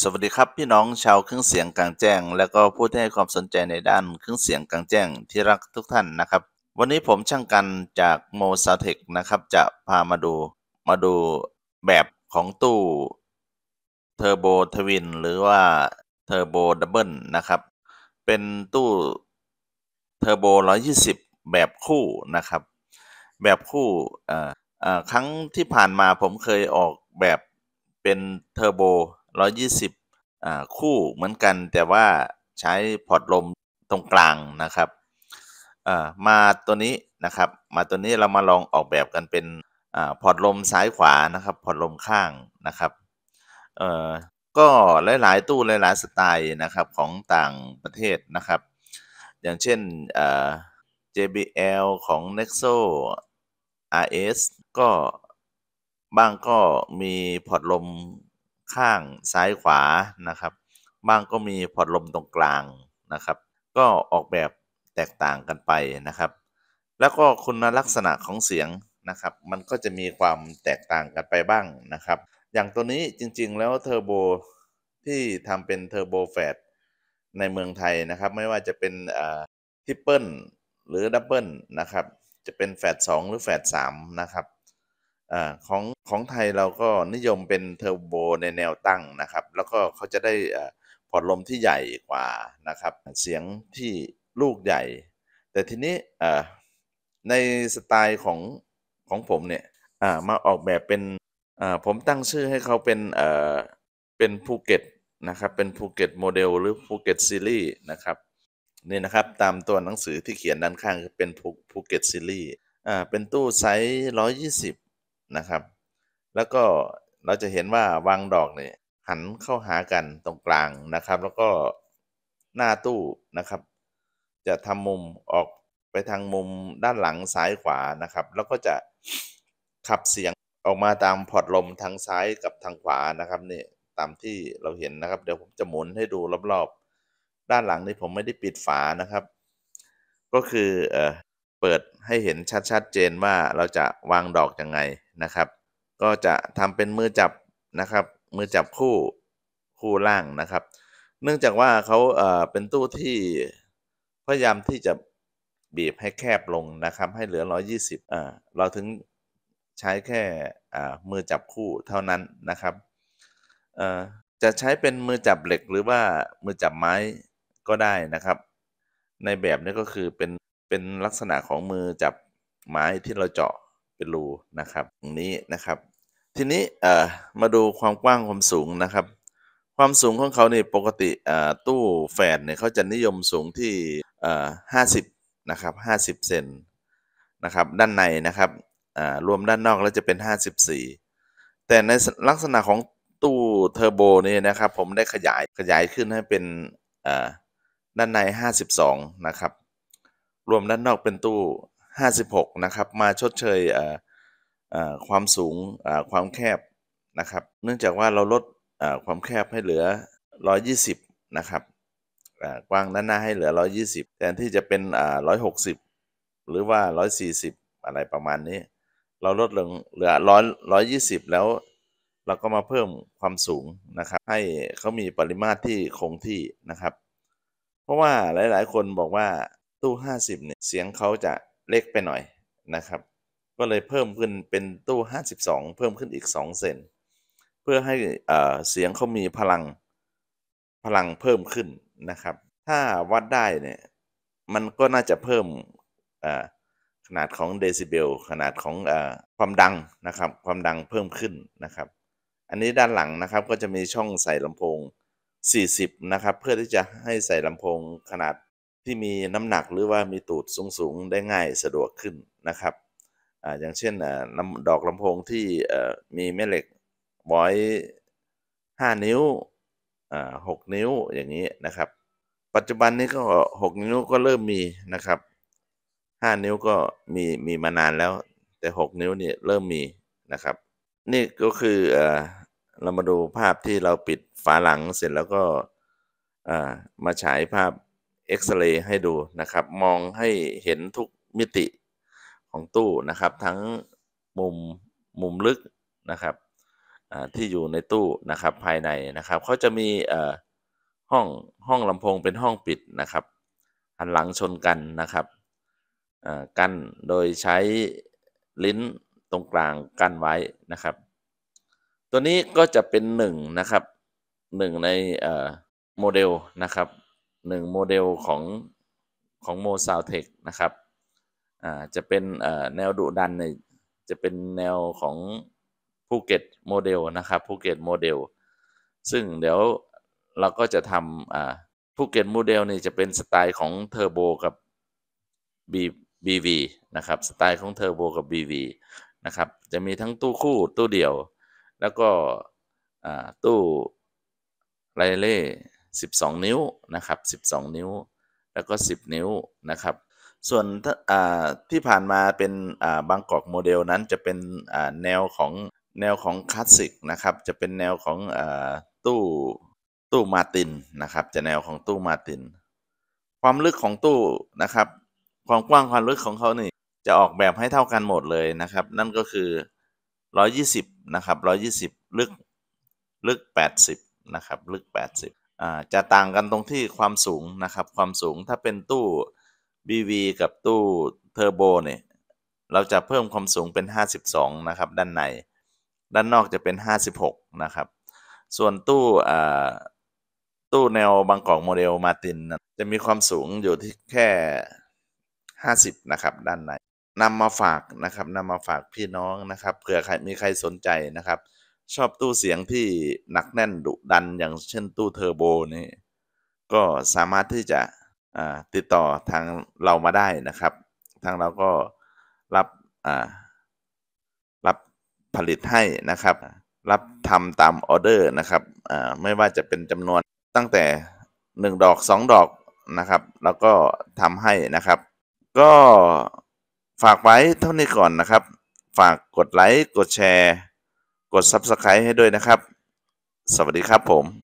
สวัสดีครับพี่น้องชาวเครื่องเสียงกลางแจ้ง และก็ผู้ที่ให้ความสนใจในด้านเครื่องเสียงกลางแจ้งที่รักทุกท่านนะครับ วันนี้ผมช่างกันจากโมซาเทคนะครับจะพามาดูมาดูแบบของตู้เทอร์โบทวินหรือว่าเทอร์โบดับเบิลนะครับเป็นตู้เทอร์โบ120 แบบคู่นะครับแบบคู่ครั้งที่ผ่านมาผมเคยออกแบบเป็นเทอร์โบ120 คู่เหมือนกันแต่ว่าใช้พอร์ตลมตรงกลางนะครับมาตัวนี้นะครับมาตัวนี้เรามาลองออกแบบกันเป็นพอร์ตลมซ้ายขวานะครับพอร์ตลมข้างนะครับก็หลาย ๆ ตู้หลาย ๆ สไตล์นะครับของต่างประเทศนะครับอย่างเช่น JBL ของ Nexo RS ก็บ้างก็มีพอร์ตลมข้างซ้ายขวานะครับ บ้างก็มีพอดลมตรงกลางนะครับ ก็ออกแบบแตกต่างกันไปนะครับ แล้วก็คุณลักษณะของเสียงนะครับ มันก็จะมีความแตกต่างกันไปบ้างนะครับ อย่างตัวนี้จริงๆแล้วเทอร์โบที่ทำเป็นเทอร์โบแฟดในเมืองไทยนะครับ ไม่ว่าจะเป็นทิปเปิลหรือดับเบิลนะครับจะเป็นแฟด2หรือแฟด3นะครับอของของไทยเราก็นิยมเป็นเทอร์โบในแนวตั้งนะครับแล้วก็เขาจะได้ปอดลมที่ใหญ่กว่านะครับเสียงที่ลูกใหญ่แต่ทีนี้ในสไตล์ของของผมเนี่ยมาออกแบบเป็นผมตั้งชื่อให้เขาเป็นเป็นภูเก็ตนะครับเป็นภูเก็ตโมเดลหรือภูเก็ตซีรีส์นะครับนี่นะครับตามตัวหนังสือที่เขียนด้านข้างเป็นภูเก็ตซีรีส์เป็นตู้ไซส์120นะครับแล้วก็เราจะเห็นว่าวางดอกเนี่ยหันเข้าหากันตรงกลางนะครับ แล้วก็หน้าตู้นะครับ จะทำมุมออกไปทางมุมด้านหลังซ้ายขวานะครับ แล้วก็จะขับเสียงออกมาตามพอร์ตลมทางซ้ายกับทางขวานะครับนี่ตามที่เราเห็นนะครับ เดี๋ยวผมจะหมุนให้ดูรอบๆด้านหลังนี่ผมไม่ได้ปิดฝานะครับ ก็คือเปิดให้เห็นชัดๆเจนว่าเราจะวางดอกยังไงนะครับก็จะทำเป็นมือจับนะครับมือจับคู่คู่ล่างนะครับ เนื่องจากว่าเขาเอ่อเป็นตู้ที่พยายามที่จะบีบให้แคบลงนะครับให้เหลือ 120อ่าเราถึงใช้แค่อ่ามือจับคู่เท่านั้นนะครับเอ่อจะใช้เป็นมือจับเหล็กหรือว่ามือจับไม้ก็ได้นะครับ ในแบบนี้ก็คือเป็นเป็นลักษณะของมือจับไม้ที่เราเจาะเป็นรูนะครับตรงนี้นะครับ ทีนี้มาดูความกว้างความสูงนะครับความสูงของเขาเนี่ยปกติตู้แฟดเนี่ยเขาจะนิยมสูงที่ห้าสิบนะครับห้าสิบเซนนะครับด้านในนะครับรวมด้านนอกแล้วจะเป็นห้าสสิบี่แต่ในลักษณะของตู้เทอร์โบนี่นะครับ ผมได้ขยายขยายขึ้นให้เป็นด้านในห้าสสิบองนะครับรวมด้านนอกเป็นตู้56นะครับมาชดเชยความสูงความแคบนะครับเนื่องจากว่าเราลดความแคบให้เหลือ 120นะครับกว้างด้านหน้าให้เหลือ 120แทนที่จะเป็น 160 หรือว่า 140 อะไรประมาณนี้ เราลดลงเหลือ1 2 0 แล้วเราก็มาเพิ่มความสูงนะครับให้เขามีปริมาตรที่คงที่นะครับเพราะว่าหลายๆ คนบอกว่าตู้ 50เนี่ยเสียงเขาจะเล็กไปหน่อยนะครับก็เลยเพิ่มขึ้นเป็นตู้ 52 เพิ่มขึ้นอีก 2 เซนเพื่อให้เสียงเขามีพลังพลังเพิ่มขึ้นนะครับ ถ้าวัดได้เนี่ยมันก็น่าจะเพิ่มขนาดของเดซิเบล ขนาดของอความดังนะครับความดังเพิ่มขึ้นนะครับ อันนี้ด้านหลังนะครับก็จะมีช่องใส่ลำโพง 40 นะครับเพื่อที่จะให้ใส่ลำโพงขนาดที่มีน้ำหนักหรือว่ามีตูดสูง ๆได้ง่ายสะดวกขึ้นนะครับออย่างเช่นดอกลำโพงที่มีแม่เหล็กบอย5นิ้วหกนิ้วอย่างนี้นะครับ ปัจจุบันนี้ก็ 6 นิ้วก็เริ่มมีนะครับ5นิ้วก็มีมีมานานแล้ว แต่ 6 นิ้วนี่เริ่มมีนะครับ นี่ก็คือเอเรามาดูภาพที่เราปิดฝาหลังเสร็จแล้วก็มาฉายภาพเอ็กซเรย์ให้ดูนะครับ มองให้เห็นทุกมิติของตู้นะครับทั้งมุมมุมลึกนะครับ ที่อยู่ในตู้นะครับภายในนะครับเขาจะมีห้องห้องลำโพงเป็นห้องปิดนะครับหันหลังชนกันนะครับกันโดยใช้ลิ้นตรงกลางกั้นไว้นะครับ ตัวนี้ก็จะเป็นหนึ่งนะครับหนึ่งในโมเดลนะครับหนึ่งโมเดลของของโมซาวเทคนะครับจะเป็นแนวดุดันเนี่ยจะเป็นแนวของภูเก็ตโมเดลนะครับภูเก็ตโมเดล ซึ่งเดี๋ยวเราก็จะทำภูเก็ตโมเดลนี่จะเป็นสไตล์ของเทอร์โบกับ BV นะครับ สไตล์ของเทอร์โบกับ BV นะครับ จะมีทั้งตู้คู่ตู้เดี่ยว แล้วก็ตู้ไรเล่12 นิ้ว นะครับ 12 นิ้ว แล้วก็ 10 นิ้ว นะครับ ส่วนที่ผ่านมาเป็นบางกอกโมเดลนั้น จะเป็นแนว ของแนวของคลาสสิกนะครับจะเป็นแนวของตู้ตู้มาตินนะครับจะแนวของตู้มาติน ความลึกของตู้นะ ครับความกว้างความลึกของเขานี่จะออกแบบให้เท่ากันหมดเลยนะครับ นั่นก็คือ 120นะครับ120 ลึก ลึก 80นะครับลึก 80จะต่างกันตรงที่ความสูงนะครับความสูงถ้าเป็นตู้ BV กับตู้เทอร์โบเนี่ยเราจะเพิ่มความสูงเป็น 52 นะครับ ด้านในด้านนอกจะเป็น 56 นะครับ ส่วนตู้ตู้แนวบางกอกโมเดลมาตินจะมีความสูงอยู่ที่แค่ 50 นะครับ ด้านในนำมาฝากนะครับนำมาฝากพี่น้องนะครับเผื่อใคร มีใครสนใจนะครับชอบตู้เสียงที่หนักแน่นดุดันอย่างเช่นตู้เทอร์โบนี่ก็สามารถที่จะติดต่อทางเรามาได้นะครับทางเราก็รับรับผลิตให้นะครับ รับทำตามออเดอร์นะครับไม่ว่าจะเป็นจำนวนตั้งแต่1ดอก2 ดอกนะครับ แล้วก็ทำให้นะครับ ก็ฝากไว้เท่านี้ก่อนนะครับฝากกดไลค์กดแชร์กด Subscribe ให้ด้วยนะครับ สวัสดีครับผม